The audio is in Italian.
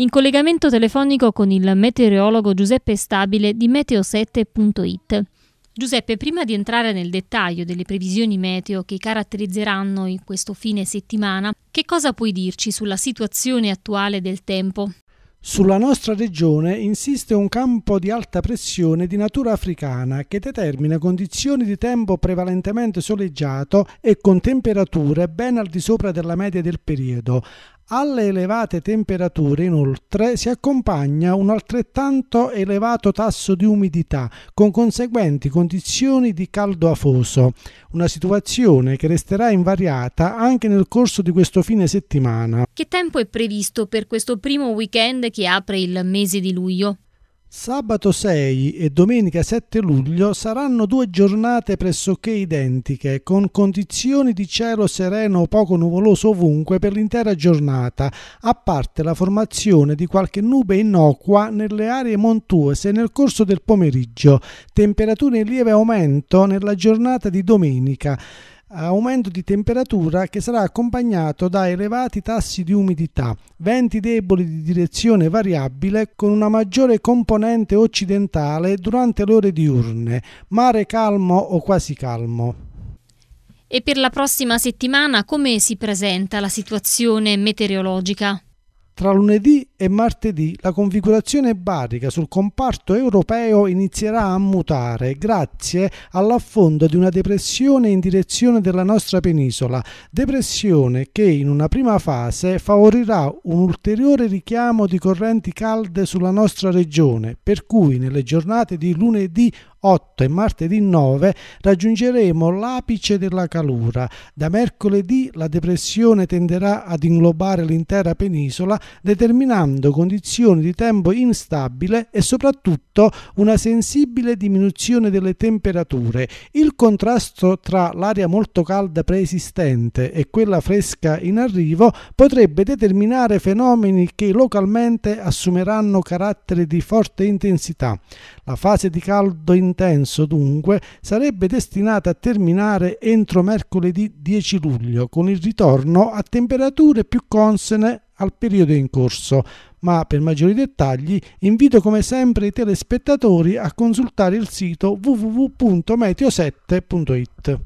in collegamento telefonico con il meteorologo Giuseppe Stabile di meteo7.it. Giuseppe, prima di entrare nel dettaglio delle previsioni meteo che caratterizzeranno in questo fine settimana, che cosa puoi dirci sulla situazione attuale del tempo? Sulla nostra regione insiste un campo di alta pressione di natura africana che determina condizioni di tempo prevalentemente soleggiato e con temperature ben al di sopra della media del periodo, alle elevate temperature inoltre si accompagna un altrettanto elevato tasso di umidità con conseguenti condizioni di caldo afoso, una situazione che resterà invariata anche nel corso di questo fine settimana. Che tempo è previsto per questo primo weekend che apre il mese di luglio? Sabato 6 e domenica 7 luglio saranno due giornate pressoché identiche, con condizioni di cielo sereno o poco nuvoloso ovunque per l'intera giornata, a parte la formazione di qualche nube innocua nelle aree montuose nel corso del pomeriggio, temperature in lieve aumento nella giornata di domenica aumento di temperatura che sarà accompagnato da elevati tassi di umidità, venti deboli di direzione variabile con una maggiore componente occidentale durante le ore diurne, mare calmo o quasi calmo. E per la prossima settimana come si presenta la situazione meteorologica? Tra lunedì e martedì la configurazione barica sul comparto europeo inizierà a mutare grazie all'affondo di una depressione in direzione della nostra penisola, depressione che in una prima fase favorirà un ulteriore richiamo di correnti calde sulla nostra regione, per cui nelle giornate di lunedì 8 e martedì 9 raggiungeremo l'apice della calura. Da mercoledì la depressione tenderà ad inglobare l'intera penisola, determinando condizioni di tempo instabile e soprattutto una sensibile diminuzione delle temperature. Il contrasto tra l'aria molto calda preesistente e quella fresca in arrivo potrebbe determinare fenomeni che localmente assumeranno carattere di forte intensità. La fase di caldo in intenso dunque sarebbe destinata a terminare entro mercoledì 10 luglio con il ritorno a temperature più consene al periodo in corso, ma per maggiori dettagli invito come sempre i telespettatori a consultare il sito www.meteo7.it.